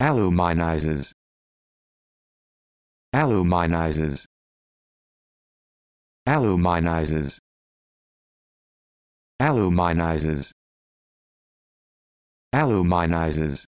aluminizes aluminizes aluminizes aluminizes aluminizes